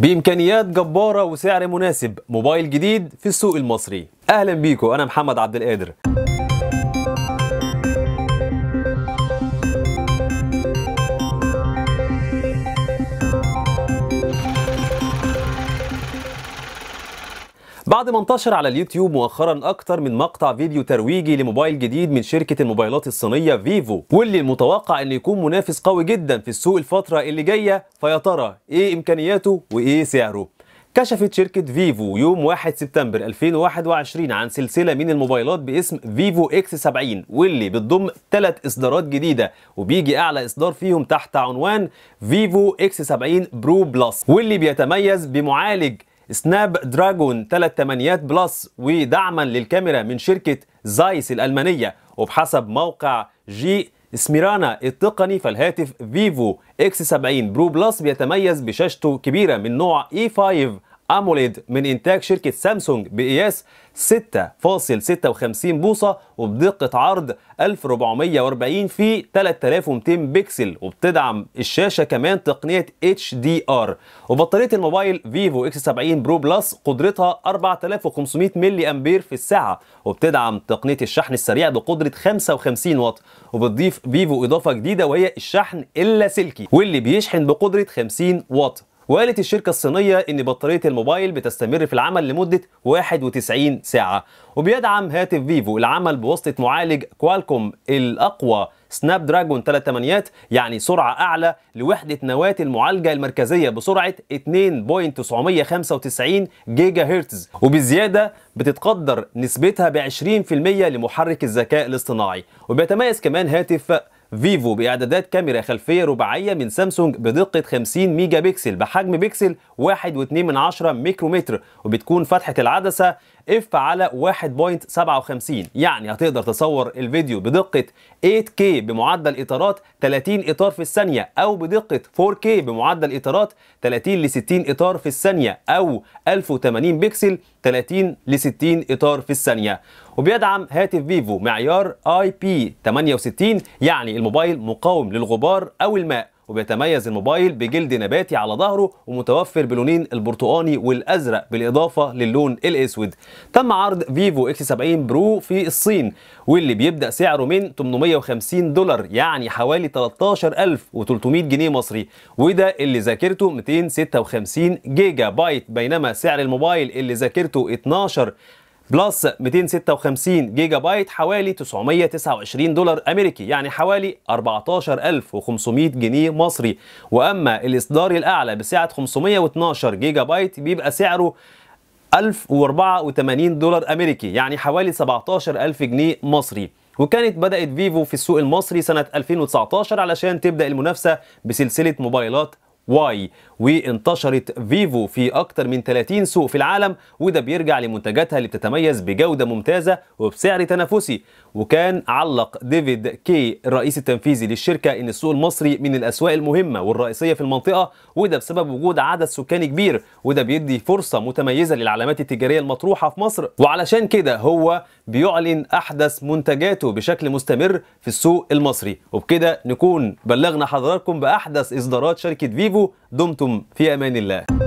بامكانيات جباره وسعر مناسب موبايل جديد في السوق المصري اهلا بيكم انا محمد عبد القادر بعد ما انتشر على اليوتيوب مؤخرا اكتر من مقطع فيديو ترويجي لموبايل جديد من شركه الموبايلات الصينيه فيفو واللي المتوقع انه يكون منافس قوي جدا في السوق الفتره اللي جايه فيا ترى ايه امكانياته وايه سعره كشفت شركة فيفو يوم 1 سبتمبر 2021 عن سلسلة من الموبايلات باسم فيفو اكس 70 واللي بتضم ثلاث إصدارات جديدة وبيجي أعلى إصدار فيهم تحت عنوان فيفو اكس 70 برو بلس واللي بيتميز بمعالج سناب دراجون تمانيات بلس ودعما للكاميرا من شركة زايس الألمانية وبحسب موقع جي سميرانا التقني فالهاتف فيفو اكس 70 برو بلس بيتميز بشاشته كبيرة من نوع E5 اموليد من انتاج شركه سامسونج بقياس 6.56 بوصه وبدقه عرض 1440 في 3200 بكسل وبتدعم الشاشه كمان تقنيه HDR وبطاريه الموبايل فيفو x 70 برو بلس قدرتها 4500 ملي امبير في الساعه وبتدعم تقنيه الشحن السريع بقدره 55 واط وبتضيف فيفو اضافه جديده وهي الشحن اللاسلكي واللي بيشحن بقدره 50 واط وقالت الشركة الصينية إن بطارية الموبايل بتستمر في العمل لمدة 91 ساعة وبيدعم هاتف فيفو العمل بواسطة معالج كوالكوم الأقوى سناب دراجون 38 يعني سرعة أعلى لوحدة نواة المعالجة المركزية بسرعة 2.995 جيجا هرتز وبالزيادة بتتقدر نسبتها ب 20% لمحرك الذكاء الاصطناعي وبيتميز كمان هاتف فيفو بإعدادات كاميرا خلفية رباعية من سامسونج بدقة 50 ميجا بكسل بحجم بكسل 1.2 ميكرومتر وبتكون فتحة العدسة اف على 1.57 يعني هتقدر تصور الفيديو بدقة 8K بمعدل إطارات 30 إطار في الثانية أو بدقة 4K بمعدل إطارات 30 ل 60 إطار في الثانية أو 1080 بكسل 30 ل 60 إطار في الثانية وبيدعم هاتف فيفو معيار اي بي 68 يعني الموبايل مقاوم للغبار او الماء وبيتميز الموبايل بجلد نباتي على ظهره ومتوفر بلونين البرتقاني والازرق بالاضافه للون الاسود تم عرض فيفو اكس 70 برو في الصين واللي بيبدا سعره من 850 دولار يعني حوالي 13300 جنيه مصري وده اللي ذاكرته 256 جيجا بايت بينما سعر الموبايل اللي ذاكرته 12 بلس 256 جيجا بايت حوالي 929 دولار امريكي يعني حوالي 14500 جنيه مصري واما الاصدار الاعلى بسعه 512 جيجا بايت بيبقى سعره 1084 دولار امريكي يعني حوالي 17000 جنيه مصري وكانت بدأت فيفو في السوق المصري سنة 2019 علشان تبدأ المنافسة بسلسلة موبايلات واي وانتشرت فيفو في اكتر من 30 سوق في العالم وده بيرجع لمنتجاتها اللي بتتميز بجودة ممتازة وبسعر تنافسي وكان علق ديفيد كي الرئيس التنفيذي للشركة ان السوق المصري من الاسواق المهمة والرئيسية في المنطقة وده بسبب وجود عدد سكاني كبير وده بيدي فرصة متميزة للعلامات التجارية المطروحة في مصر وعلشان كده هو بيعلن احدث منتجاته بشكل مستمر في السوق المصري وبكده نكون بلغنا حضراتكم باحدث اصدارات شركة فيفو دمتم في أمان الله